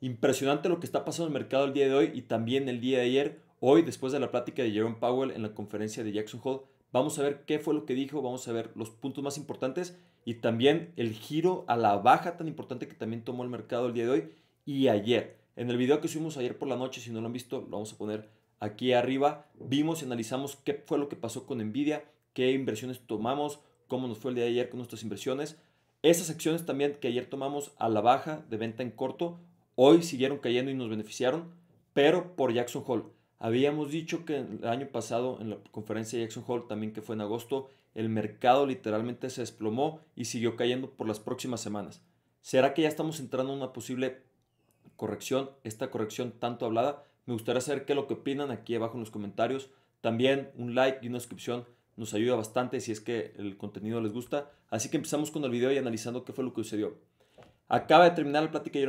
Impresionante lo que está pasando en el mercado el día de hoy y también el día de ayer. Hoy, después de la plática de Jerome Powell en la conferencia de Jackson Hole, vamos a ver qué fue lo que dijo, vamos a ver los puntos más importantes y también el giro a la baja tan importante que también tomó el mercado el día de hoy y ayer. En el video que subimos ayer por la noche, si no lo han visto, lo vamos a poner aquí arriba. Vimos y analizamos qué fue lo que pasó con Nvidia, qué inversiones tomamos, cómo nos fue el día de ayer con nuestras inversiones. Esas acciones también que ayer tomamos a la baja de venta en corto, Hoy siguieron cayendo y nos beneficiaron, pero por Jackson Hole. Habíamos dicho que el año pasado en la conferencia de Jackson Hole, también que fue en agosto, el mercado literalmente se desplomó y siguió cayendo por las próximas semanas. ¿Será que ya estamos entrando en una posible corrección? Esta corrección tanto hablada. Me gustaría saber qué es lo que opinan aquí abajo en los comentarios. También un like y una suscripción nos ayuda bastante si es que el contenido les gusta. Así que empezamos con el video y analizando qué fue lo que sucedió. Acaba de terminar la plática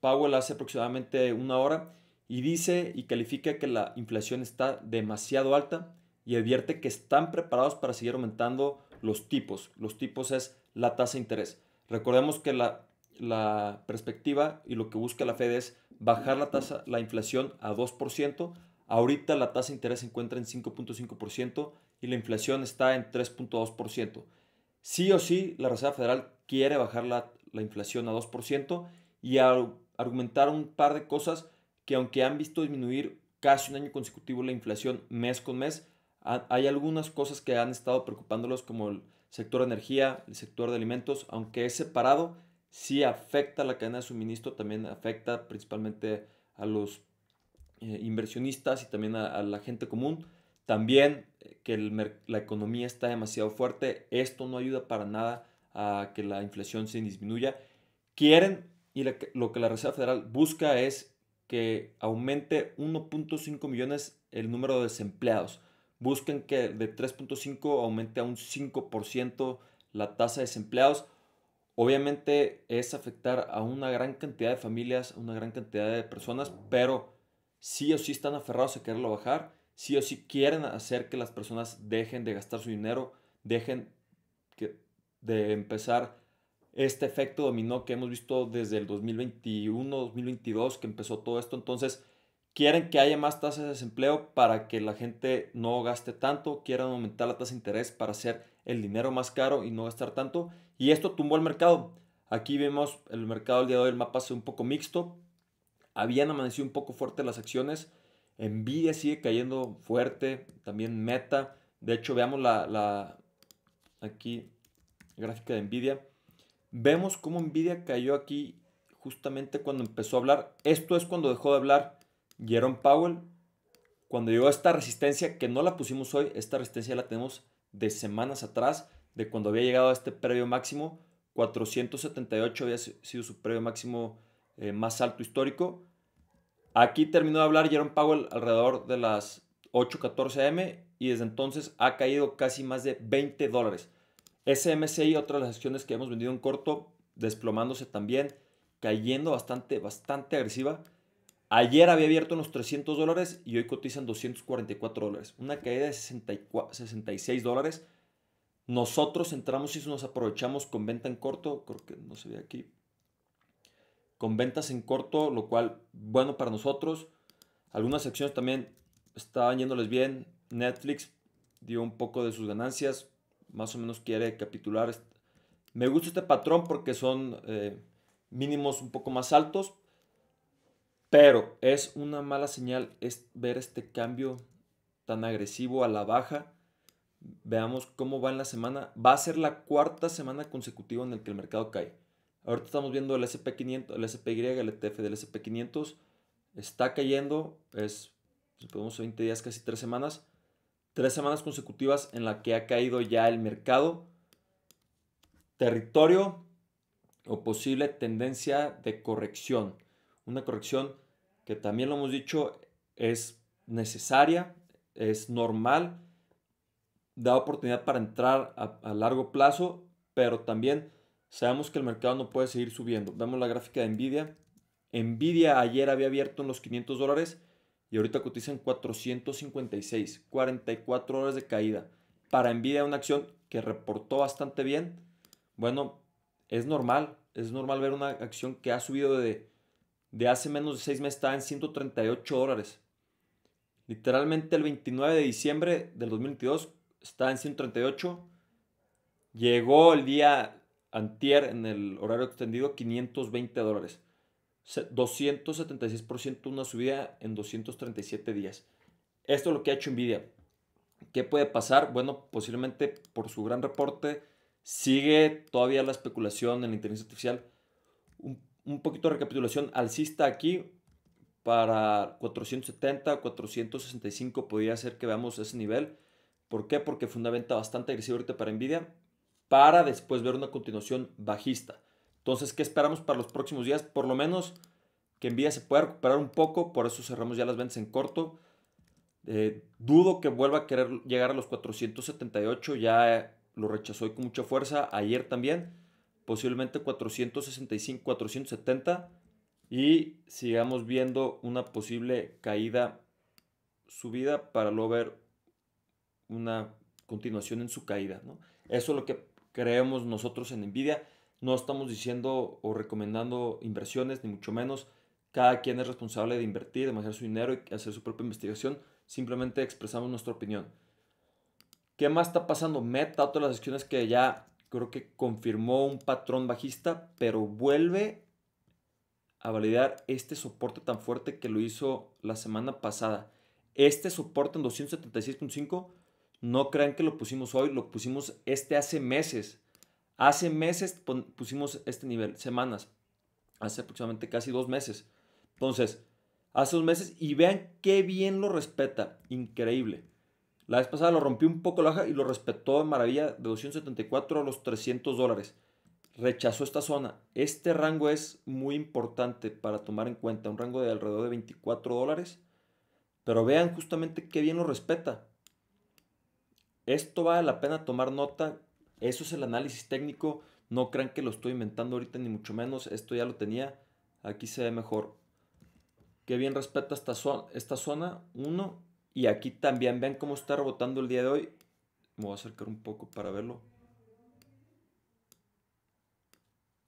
Powell hace aproximadamente una hora y dice y califica que la inflación está demasiado alta y advierte que están preparados para seguir aumentando los tipos. Los tipos es la tasa de interés. Recordemos que la, perspectiva y lo que busca la Fed es bajar la tasa, la inflación a 2%. Ahorita la tasa de interés se encuentra en 5.5% y la inflación está en 3.2%. Sí o sí, la Reserva Federal quiere bajar la, la inflación a 2% y al argumentaron un par de cosas que aunque han visto disminuir casi un año consecutivo la inflación mes con mes, hay algunas cosas que han estado preocupándolos como el sector de energía, el sector de alimentos, aunque es separado, sí afecta a la cadena de suministro, también afecta principalmente a los eh, inversionistas y también a, la gente común. También eh, que la economía está demasiado fuerte, esto no ayuda para nada a que la inflación se disminuya. Quieren y lo que la Reserva Federal busca es que aumente 1.5 millones el número de desempleados. Buscan que de 3.5 aumente a un 5% la tasa de desempleados. Obviamente es afectar a una gran cantidad de familias, una gran cantidad de personas, pero sí o sí están aferrados a quererlo bajar, sí o sí quieren hacer que las personas dejen de gastar su dinero, dejen que, de empezar este efecto dominó que hemos visto desde el 2021, 2022, que empezó todo esto. Entonces, quieren que haya más tasas de desempleo para que la gente no gaste tanto, quieren aumentar la tasa de interés para hacer el dinero más caro y no gastar tanto. Y esto tumbó el mercado. Aquí vemos el mercado el día de hoy, el mapa hace un poco mixto. Habían amanecido un poco fuerte las acciones. Nvidia sigue cayendo fuerte, también Meta. De hecho, veamos la, la aquí gráfica de Nvidia vemos cómo Nvidia cayó aquí justamente cuando empezó a hablar. Esto es cuando dejó de hablar Jerome Powell. Cuando llegó a esta resistencia, que no la pusimos hoy, esta resistencia la tenemos de semanas atrás, de cuando había llegado a este previo máximo. 478 había sido su previo máximo eh, más alto histórico. Aquí terminó de hablar Jerome Powell alrededor de las 8.14 m y desde entonces ha caído casi más de 20 dólares. SMCI, otra de las acciones que hemos vendido en corto, desplomándose también, cayendo bastante, bastante agresiva. Ayer había abierto unos 300 dólares y hoy cotizan 244 dólares. Una caída de 66 dólares. Nosotros entramos y nos aprovechamos con venta en corto, creo que no se ve aquí, con ventas en corto, lo cual bueno para nosotros. Algunas acciones también estaban yéndoles bien. Netflix dio un poco de sus ganancias, más o menos quiere capitular. Me gusta este patrón porque son eh, mínimos un poco más altos, pero es una mala señal ver este cambio tan agresivo a la baja. Veamos cómo va en la semana. Va a ser la cuarta semana consecutiva en la que el mercado cae. Ahorita estamos viendo el SP500, el SPY, el ETF del SP500. Está cayendo, es, si podemos, 20 días, casi 3 semanas tres semanas consecutivas en la que ha caído ya el mercado, territorio o posible tendencia de corrección. Una corrección que también lo hemos dicho es necesaria, es normal, da oportunidad para entrar a, largo plazo, pero también sabemos que el mercado no puede seguir subiendo. Vemos la gráfica de Nvidia. Nvidia ayer había abierto en los 500 dólares y ahorita cotizan 456, 44 horas de caída. Para envidia una acción que reportó bastante bien. Bueno, es normal, es normal ver una acción que ha subido de, de hace menos de 6 meses, está en 138 dólares. Literalmente el 29 de diciembre del 2022 está en 138. Llegó el día antier en el horario extendido 520 dólares. 276% una subida en 237 días. Esto es lo que ha hecho Nvidia. ¿Qué puede pasar? Bueno, posiblemente por su gran reporte sigue todavía la especulación en la inteligencia artificial. Un, poquito de recapitulación alcista aquí para 470, 465 podría ser que veamos ese nivel. ¿Por qué? Porque fundamenta bastante agresivo ahorita para Nvidia para después ver una continuación bajista. Entonces, ¿qué esperamos para los próximos días? Por lo menos que Envidia se pueda recuperar un poco, por eso cerramos ya las ventas en corto. Eh, dudo que vuelva a querer llegar a los 478, ya lo rechazó hoy con mucha fuerza ayer también, posiblemente 465, 470 y sigamos viendo una posible caída, subida para luego ver una continuación en su caída. Eso es lo que creemos nosotros en Envidia. No estamos diciendo o recomendando inversiones, ni mucho menos. Cada quien es responsable de invertir, de manejar su dinero y hacer su propia investigación. Simplemente expresamos nuestra opinión. ¿Qué más está pasando? Meta, todas las acciones que ya creo que confirmó un patrón bajista, pero vuelve a validar este soporte tan fuerte que lo hizo la semana pasada. Este soporte en 276.5, no crean que lo pusimos hoy, lo pusimos este hace meses. Hace meses pusimos este nivel, semanas, hace aproximadamente casi dos meses. Entonces, hace dos meses y vean qué bien lo respeta, increíble. La vez pasada lo rompió un poco la hoja y lo respetó en maravilla de 274 a los 300 dólares. Rechazó esta zona. Este rango es muy importante para tomar en cuenta, un rango de alrededor de 24 dólares. Pero vean justamente qué bien lo respeta. Esto vale la pena tomar nota eso es el análisis técnico. No crean que lo estoy inventando ahorita, ni mucho menos. Esto ya lo tenía. Aquí se ve mejor. Qué bien respeta esta, zona, esta zona. Uno. Y aquí también. Vean cómo está rebotando el día de hoy. Me voy a acercar un poco para verlo.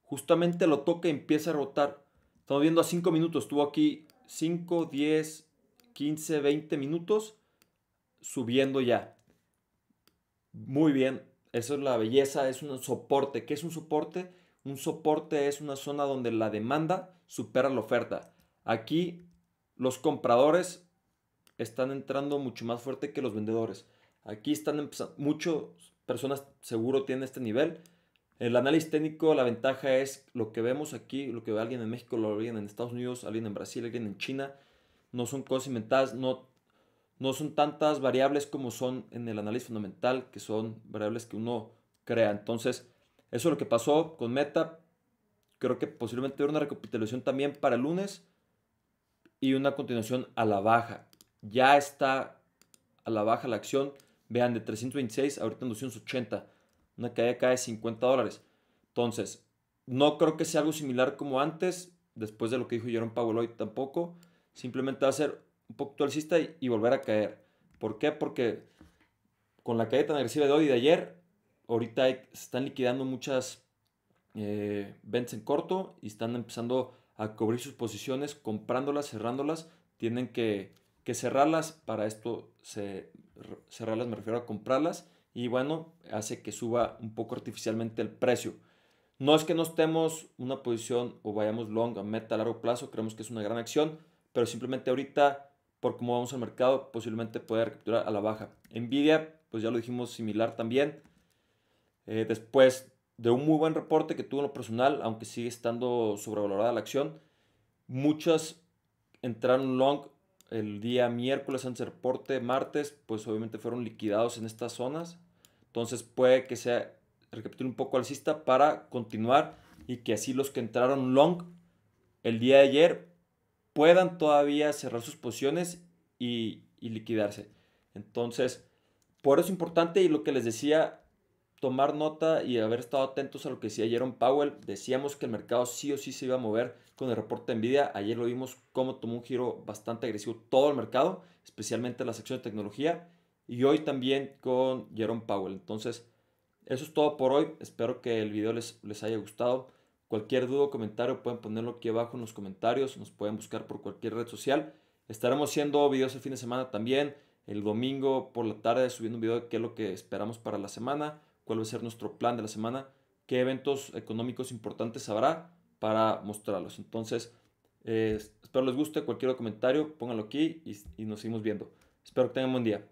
Justamente lo toca y empieza a rotar Estamos viendo a 5 minutos. Estuvo aquí 5, 10, 15, 20 minutos. Subiendo ya. Muy bien. Eso es la belleza, es un soporte. ¿Qué es un soporte? Un soporte es una zona donde la demanda supera la oferta. Aquí los compradores están entrando mucho más fuerte que los vendedores. Aquí están empezando, muchas personas seguro tienen este nivel. El análisis técnico, la ventaja es lo que vemos aquí, lo que ve alguien en México, lo ve alguien en Estados Unidos, alguien en Brasil, alguien en China. No son cosas inventadas, no no son tantas variables como son en el análisis fundamental, que son variables que uno crea. Entonces, eso es lo que pasó con Meta. Creo que posiblemente hubiera una recapitulación también para el lunes y una continuación a la baja. Ya está a la baja la acción. Vean, de 326 ahorita en 280. Una caída cae de 50 dólares. Entonces, no creo que sea algo similar como antes, después de lo que dijo Jerome Powell hoy tampoco. Simplemente va a ser un poco alcista y, volver a caer. ¿Por qué? Porque con la caída tan agresiva de hoy y de ayer, ahorita se están liquidando muchas eh, ventas en corto y están empezando a cubrir sus posiciones, comprándolas, cerrándolas. Tienen que, cerrarlas, para esto se, cerrarlas me refiero a comprarlas y bueno, hace que suba un poco artificialmente el precio. No es que no estemos una posición o vayamos long a meta a largo plazo, creemos que es una gran acción, pero simplemente ahorita por cómo vamos al mercado, posiblemente pueda recapturar a la baja. Nvidia, pues ya lo dijimos similar también. Eh, después de un muy buen reporte que tuvo en lo personal, aunque sigue estando sobrevalorada la acción, muchas entraron long el día miércoles antes del reporte, martes, pues obviamente fueron liquidados en estas zonas. Entonces puede que sea, recapitule un poco alcista para continuar y que así los que entraron long el día de ayer puedan todavía cerrar sus posiciones y, liquidarse. Entonces, por eso es importante y lo que les decía, tomar nota y haber estado atentos a lo que decía Jerome Powell. Decíamos que el mercado sí o sí se iba a mover con el reporte de Nvidia. Ayer lo vimos cómo tomó un giro bastante agresivo todo el mercado, especialmente la sección de tecnología. Y hoy también con Jerome Powell. Entonces, eso es todo por hoy. Espero que el video les, les haya gustado. Cualquier duda o comentario pueden ponerlo aquí abajo en los comentarios, nos pueden buscar por cualquier red social. Estaremos haciendo videos el fin de semana también, el domingo por la tarde subiendo un video de qué es lo que esperamos para la semana, cuál va a ser nuestro plan de la semana, qué eventos económicos importantes habrá para mostrarlos. Entonces, eh, espero les guste, cualquier comentario, pónganlo aquí y, y nos seguimos viendo. Espero que tengan un buen día.